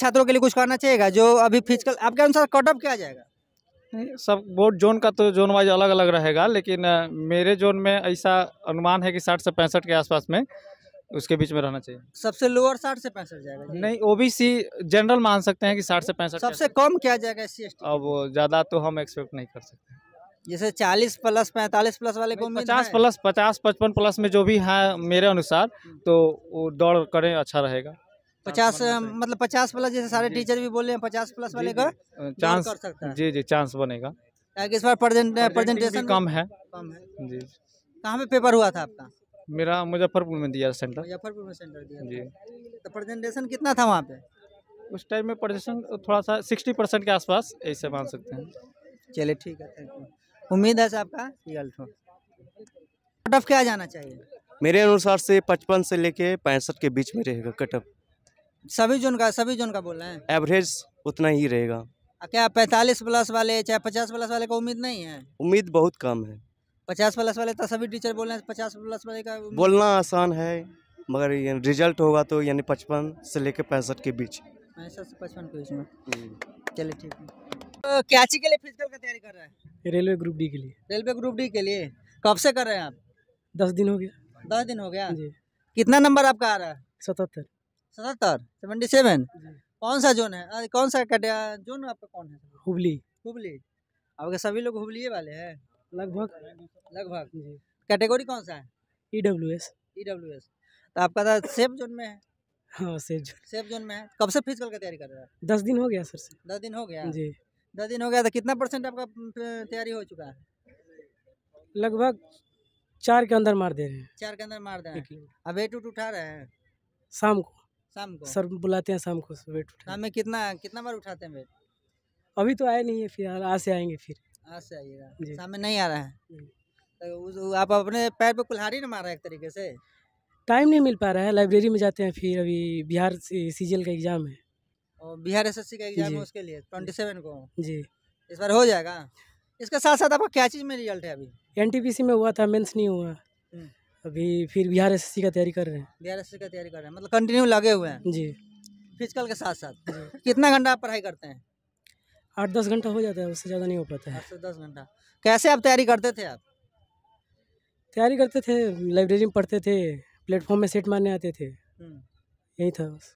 छात्रों के लिए कुछ करना चाहिएगा जो अभी फिजिकल आपके अनुसार कट ऑफ क्या जाएगा सब बोर्ड जोन का तो जोन वाइज अलग अलग रहेगा लेकिन मेरे जोन में ऐसा अनुमान है कि साठ से पैंसठ के आसपास में उसके बीच में रहना चाहिए सबसे लोअर साठ से पैंसठ जाएगा नहीं ओबीसी जनरल मान सकते हैं कि साठ से पैंसठ सबसे कम क्या जाएगा एस अब ज़्यादा तो हम एक्सपेक्ट नहीं कर सकते जैसे चालीस प्लस पैंतालीस प्लस वाले को पचास प्लस पचास पचपन प्लस में जो भी है मेरे अनुसार हम्म। तो वो दौड़ करें अच्छा रहेगा पचास मतलब पचास प्लस जैसे सारे टीचर भी बोले हैं पचास प्लस वाले का चांस कर सकता है जी जी चांस बनेगा इस बार प्रेजेंटेशन कम है जी कहाँ पे पेपर हुआ था आपका मेरा मुजफ्फरपुर में दिया सेंटर मुजफ्फरपुर में सेंटर दिया जी तो प्रेजेंटेशन कितना था वहाँ पे उस टाइम में प्रेजेंटेशन थोड़ा सा सिक्सटी परसेंट के आसपास ऐसे मान सकते हैं चलिए ठीक है थैंक यू उम्मीद है साहब का कट ऑफ क्या जाना चाहिए मेरे अनुसार से पचपन से लेके पैंसठ के बीच में रहेगा कट ऑफ सभी जोन का सभी जोन का बोल रहे हैं एवरेज उतना ही रहेगा क्या पैंतालीस प्लस वाले चाहे पचास प्लस वाले का उम्मीद नहीं है उम्मीद बहुत कम है पचास प्लस वाले तो सभी टीचर बोल रहे हैं पचास प्लस वाले का बोलना आसान है मगर रिजल्ट होगा तो यानी पचपन से लेकर पैंसठ के बीच पैंसठ से पचपन के बीच में हम्म। चलिए ठीक है तो क्या के लिए फिजिकल का तैयारी कर रहा है रेलवे ग्रुप डी के लिए रेलवे ग्रुप डी के लिए कब से कर रहे हैं आप दस दिन हो गया दस दिन हो गया जी कितना नंबर आपका आ रहा है सतहत्तर सतहत्तर सेवेंटी सेवन कौन सा जोन है आ, कौन सा कटिया जोन आपका कौन है हुबली हुबली आपके सभी लोग हुबली वाले हैं लगभग लगभग कैटेगरी कौन सा है E W S E W S तो आपका था तो सेफ जोन में है हाँ सेफ जोन सेफ जोन में है कब से फिजिकल का तैयारी कर रहे हैं दस दिन हो गया सर से दस दिन हो गया जी दस दिन हो गया तो कितना परसेंट आपका तैयारी हो चुका है लगभग चार के अंदर मार दे रहे हैं चार के अंदर मार दे रहे हैं अब एट उठ उठा रहे हैं शाम को शाम को सर बुलाते हैं शाम को वेट उठा में कितना कितना बार उठाते हैं वेट अभी तो आए नहीं है फिर आज से आएंगे फिर आज से आइएगा शाम में नहीं आ रहा है तो आप अपने पैर पे कुल्हाड़ी ना मार रहे हैं एक तरीके से टाइम नहीं मिल पा रहा है लाइब्रेरी में जाते हैं फिर अभी बिहार सीजीएल का एग्ज़ाम है और बिहार एसएससी का एग्ज़ाम है उसके लिए ट्वेंटी सेवन को जी इस बार हो जाएगा इसके साथ साथ आपका क्या चीज़ में रिजल्ट है अभी एनटीपीसी में हुआ था मेंस नहीं हुआ अभी फिर बिहार एस का तैयारी कर रहे हैं बिहार एस का तैयारी कर रहे हैं मतलब कंटिन्यू लगे हुए हैं जी फिजिकल के साथ साथ कितना घंटा आप पढ़ाई करते हैं आठ दस घंटा हो जाता है उससे ज़्यादा नहीं हो पाता है आठ से दस घंटा कैसे आप तैयारी करते थे आप तैयारी करते थे लाइब्रेरी में पढ़ते थे प्लेटफॉर्म में सेट मारने आते थे हम्म। यही था बस